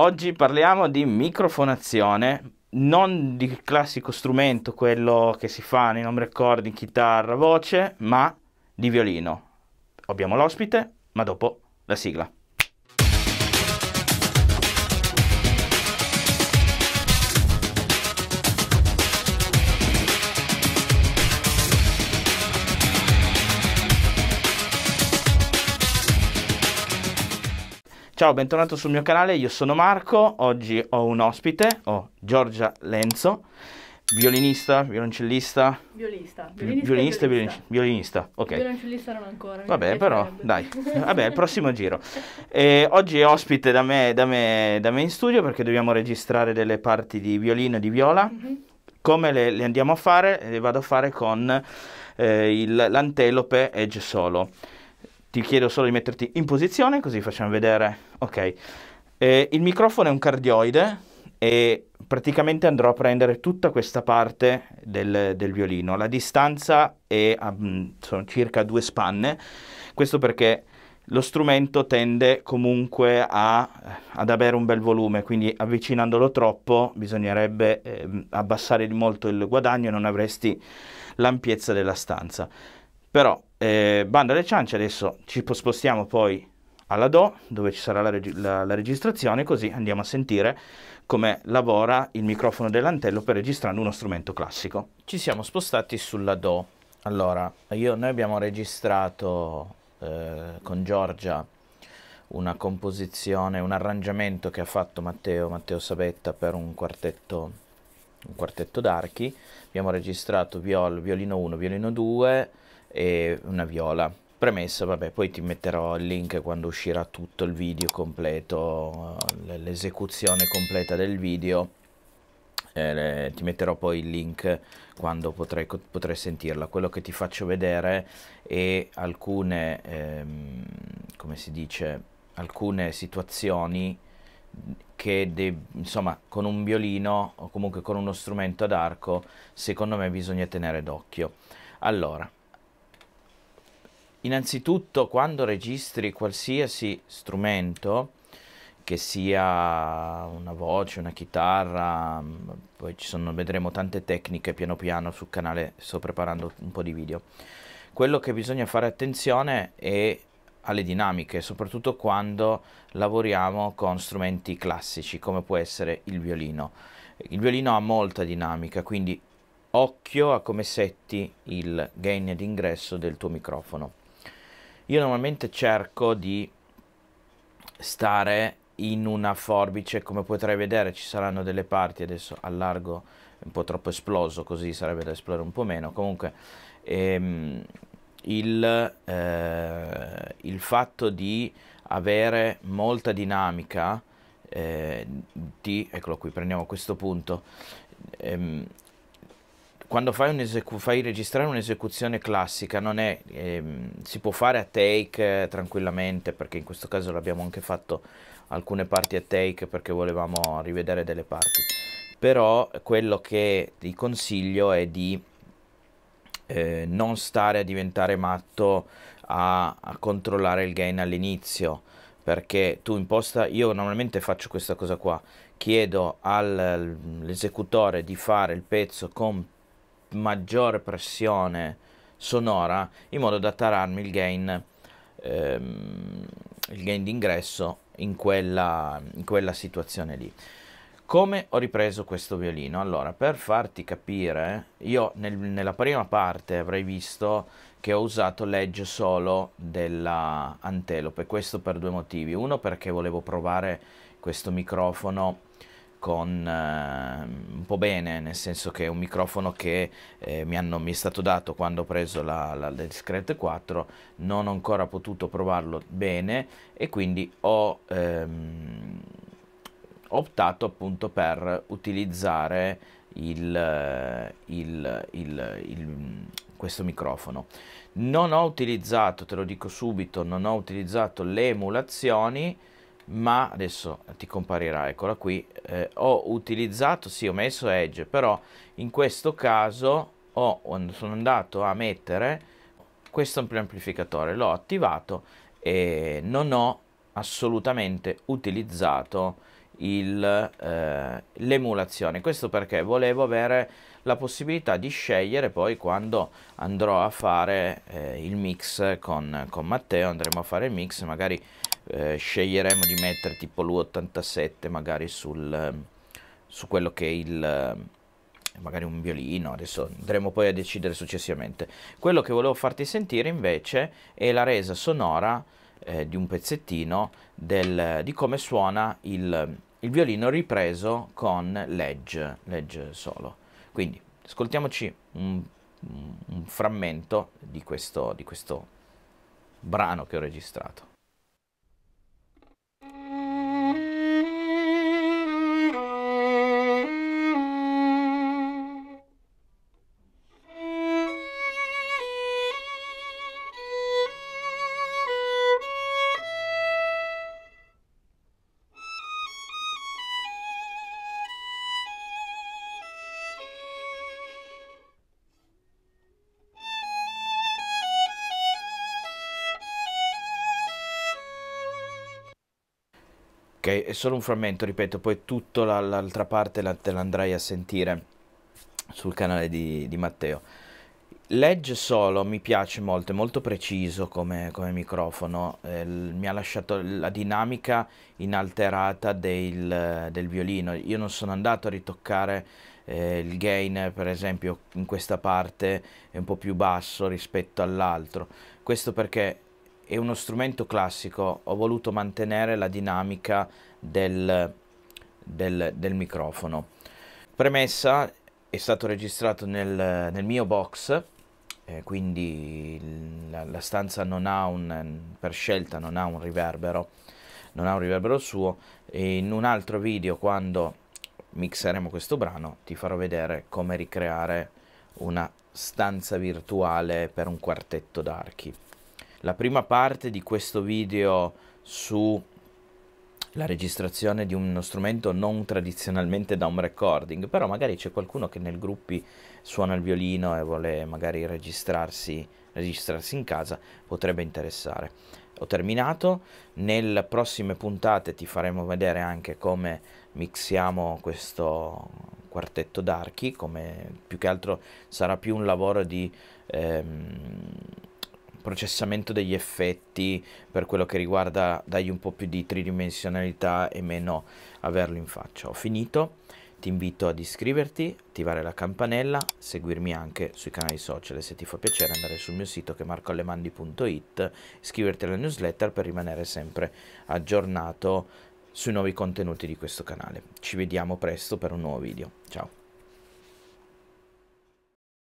Oggi parliamo di microfonazione, non di classico strumento, quello che si fa nei home recording, chitarra, voce, ma di violino. Abbiamo l'ospite, ma dopo la sigla. Ciao, bentornato sul mio canale, io sono Marco, oggi ho un ospite, ho Giorgia Lenzo, violinista, violoncellista... Violista, violinista, violinista, e violinista. violinista, ok. Violoncellista non ancora. Vabbè, però, dai, vabbè, prossimo giro. E oggi è ospite da me, da, me, da me, in studio perché dobbiamo registrare delle parti di violino e di viola. Mm -hmm. Come le, le, andiamo a fare? Le eh, vado a fare con eh, l'antelope Edge Solo ti chiedo solo di metterti in posizione così facciamo vedere. Ok, eh, il microfono è un cardioide e praticamente andrò a prendere tutta questa parte del, del violino. La distanza è a, mm, sono circa due spanne, questo perché lo strumento tende comunque a, ad avere un bel volume, quindi avvicinandolo troppo bisognerebbe eh, abbassare molto il guadagno e non avresti l'ampiezza della stanza. Però, eh, banda alle ciance, adesso ci spostiamo poi alla Do, dove ci sarà la, reg- la, la registrazione, così andiamo a sentire come lavora il microfono dell'antello per registrare uno strumento classico. Ci siamo spostati sulla Do. Allora, io, noi abbiamo registrato eh, con Giorgia una composizione, un arrangiamento che ha fatto Matteo, Matteo Sabetta per un quartetto, un quartetto d'archi. Abbiamo registrato viol, violino 1, violino 2, e una viola. Premesso, vabbè, poi ti metterò il link quando uscirà tutto il video completo, l'esecuzione completa del video. Eh, ti metterò poi il link quando potrai, potrai, sentirla. Quello che ti faccio vedere è alcune, ehm, come si dice, alcune situazioni che insomma con un violino o comunque con uno strumento ad arco secondo me bisogna tenere d'occhio. Allora, innanzitutto quando registri qualsiasi strumento, che sia una voce, una chitarra, mm, poi ci sono, vedremo tante tecniche piano piano sul canale, sto preparando un po' di video. Quello che bisogna fare attenzione è alle dinamiche, soprattutto quando lavoriamo con strumenti classici, come può essere il violino. Il violino ha molta dinamica, quindi occhio a come setti il gain d'ingresso del tuo microfono. Io normalmente cerco di stare in una forbice, come potrai vedere ci saranno delle parti, adesso allargo un po' troppo esploso, così sarebbe da esplorare un po' meno, comunque ehm, il, eh, il, fatto di avere molta dinamica, eh, di, eccolo qui, prendiamo questo punto, ehm, quando fai, fai registrare un'esecuzione classica è, ehm, si può fare a take eh, tranquillamente perché in questo caso l'abbiamo anche fatto alcune parti a take perché volevamo rivedere delle parti però quello che ti consiglio è di eh, non stare a diventare matto a, a controllare il gain all'inizio perché tu imposta io normalmente faccio questa cosa qua chiedo all'esecutore di fare il pezzo con maggiore pressione sonora in modo da tararmi il gain, ehm, il gain d'ingresso in quella, in quella situazione lì. Come ho ripreso questo violino? Allora, per farti capire, io nel, nella prima parte avrei visto che ho usato l'edge solo della Antelope, questo per due motivi. Uno perché volevo provare questo microfono con eh, un po' bene, nel senso che è un microfono che eh, mi, hanno, mi, è stato dato quando ho preso la, la, la Discrete 4, non ho ancora potuto provarlo bene e quindi ho ehm, optato appunto per utilizzare eh, il, il, il, questo microfono. Non ho utilizzato, te lo dico subito, non ho utilizzato le emulazioni ma adesso ti comparirà, eccola qui, eh, ho utilizzato, sì ho messo Edge, però in questo caso ho, sono andato a mettere questo amplificatore, l'ho attivato e non ho assolutamente utilizzato eh, l'emulazione. Eh, Questo perché volevo avere la possibilità di scegliere poi quando andrò a fare eh, il mix con, con Matteo, andremo a fare il mix, magari eh, sceglieremo di mettere tipo l'U87 magari sul, eh, su quello che è il eh, magari un violino, adesso andremo poi a decidere successivamente. Quello che volevo farti sentire invece è la resa sonora eh, di un pezzettino del, di come suona il, il violino ripreso con Ledge, Ledge solo. Quindi ascoltiamoci un, un, un frammento di questo, di questo brano che ho registrato. è solo un frammento, ripeto, poi tutta l'altra parte la, te l'andrai a sentire sul canale di, di Matteo. Legge solo mi piace molto, è molto preciso come, come microfono, eh, mi ha lasciato la dinamica inalterata del, del, violino, io non sono andato a ritoccare eh, il gain per esempio in questa parte è un po' più basso rispetto all'altro, questo perché è uno strumento classico, ho voluto mantenere la dinamica del, del, del microfono. Premessa, è stato registrato nel, nel mio box, eh, quindi la, la stanza un, per scelta non ha un riverbero, non ha un riverbero suo, e in un altro video quando mixeremo questo brano ti farò vedere come ricreare una stanza virtuale per un quartetto d'archi la prima parte di questo video sulla registrazione di uno strumento non tradizionalmente da un recording, però magari c'è qualcuno che nel gruppi suona il violino e vuole magari registrarsi, registrarsi in casa, potrebbe interessare. Ho terminato, nelle prossime puntate ti faremo vedere anche come mixiamo questo quartetto d'archi, come più che altro sarà più un lavoro di... Ehm, processamento degli effetti per quello che riguarda dagli un po' più di tridimensionalità e meno averlo in faccia. Ho finito, ti invito ad iscriverti, attivare la campanella, seguirmi anche sui canali social se ti fa piacere andare sul mio sito che è marcoallemandi.it, iscriverti alla newsletter per rimanere sempre aggiornato sui nuovi contenuti di questo canale. Ci vediamo presto per un nuovo video. Ciao!